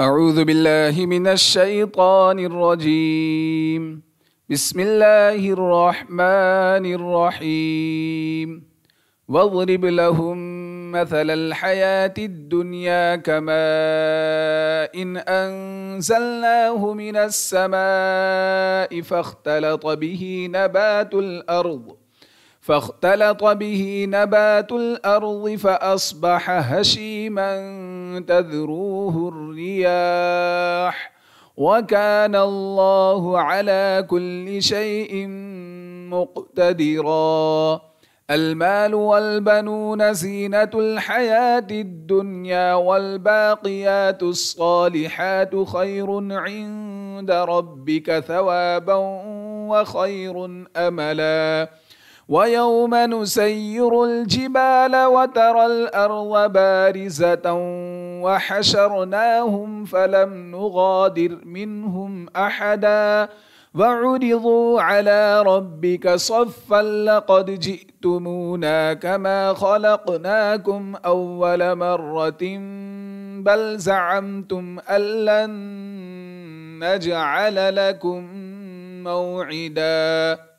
أعوذ بالله من الشيطان الرجيم بسم الله الرحمن الرحيم واضرب لهم مثل الحياة الدنيا كماء إن أنزلناه من السماء فاختلط به نبات الأرض فاختلط به نبات الأرض فأصبح هشيما تذروه الرياح وكان الله على كل شيء مقتدرا المال والبنون زينة الحياة الدنيا والباقيات الصالحات خير عند ربك ثوابا وخير أملاً ويوم نسير الجبال وترى الأرض بارزة وحشرناهم فلم نغادر منهم أحدا وعرضوا على ربك صفا لقد جئتمونا كما خلقناكم أول مرة بل زعمتم أن لن نجعل لكم موعداً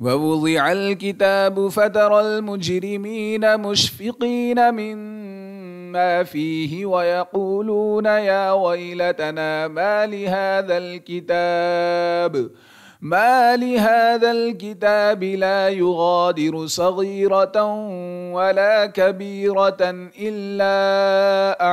ووضع الكتاب فترى المجرمين مشفقين مما فيه ويقولون يا ويلتنا ما لهذا الكتاب ما لهذا الكتاب لا يغادر صغيرة ولا كبيرة إلا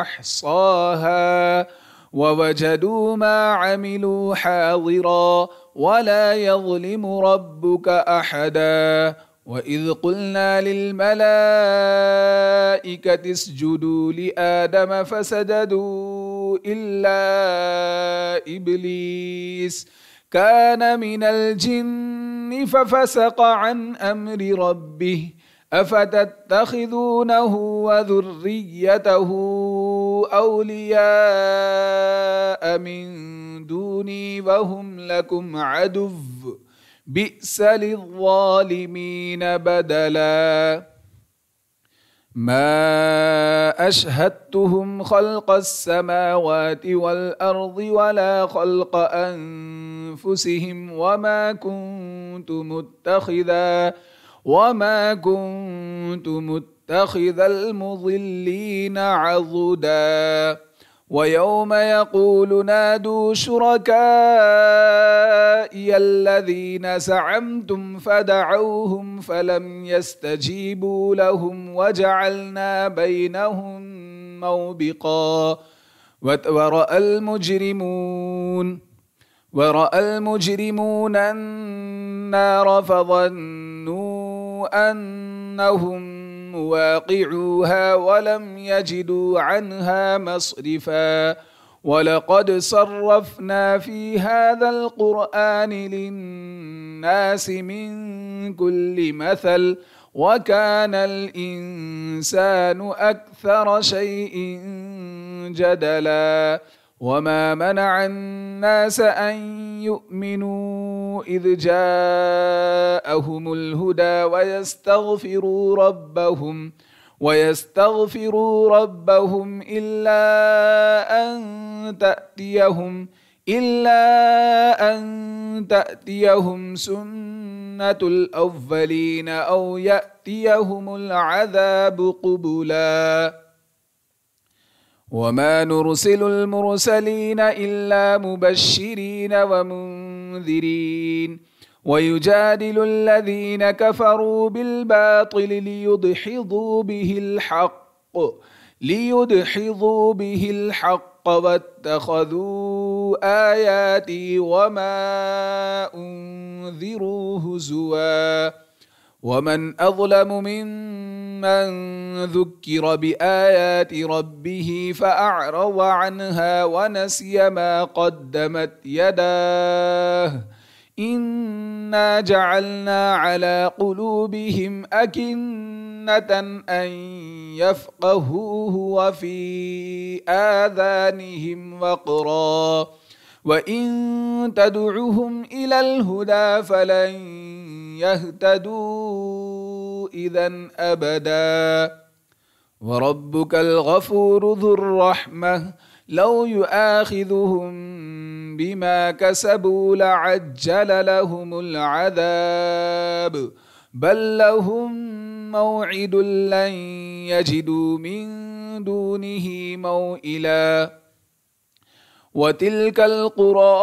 أحصاها ووجدوا ما عملوا حاضرا ولا يظلم ربك احدا واذ قلنا للملائكه اسجدوا لادم فسجدوا الا ابليس كان من الجن ففسق عن امر ربه افتتخذونه وذريته اولياء من دوني وهم لكم عدو بئس للظالمين بدلا ما اشهدتهم خلق السماوات والارض ولا خلق انفسهم وما كنت متخذا وما كنت متخذ المضلين عضدا ويوم يقول نادوا شركائي الذين زعمتم فدعوهم فلم يستجيبوا لهم وجعلنا بينهم موبقا وراى المجرمون وراى المجرمون النار فظنوا انهم واقعوها ولم يجدوا عنها مصرفا ولقد صرفنا في هذا القرآن للناس من كل مثل وكان الإنسان أكثر شيء جدلاً وما منع الناس ان يؤمنوا اذ جاءهم الهدى ويستغفروا ربهم ويستغفروا ربهم الا ان تاتيهم الا ان تاتيهم سنه الاولين او ياتيهم العذاب قبلاً وما نرسل المرسلين الا مبشرين ومنذرين ويجادل الذين كفروا بالباطل ليدحضوا به الحق ليدحضوا به الحق واتخذوا اياتي وما انذروا هزوا ومن اظلم ممن ذكر بايات ربه فاعرض عنها ونسي ما قدمت يداه انا جعلنا على قلوبهم اكنه ان يفقهوه وفي اذانهم وقرا وان تدعهم الى الهدى فلن يهتدوا إذا أبدا وربك الغفور ذو الرحمة لو يؤاخذهم بما كسبوا لعجل لهم العذاب بل لهم موعد لن يجدوا من دونه موئلا وتلك القرى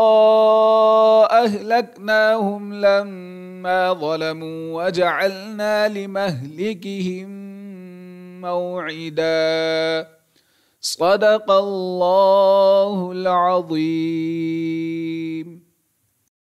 أهلكناهم لما ما ظلموا وجعلنا لمهلكهم موعدا صدق الله العظيم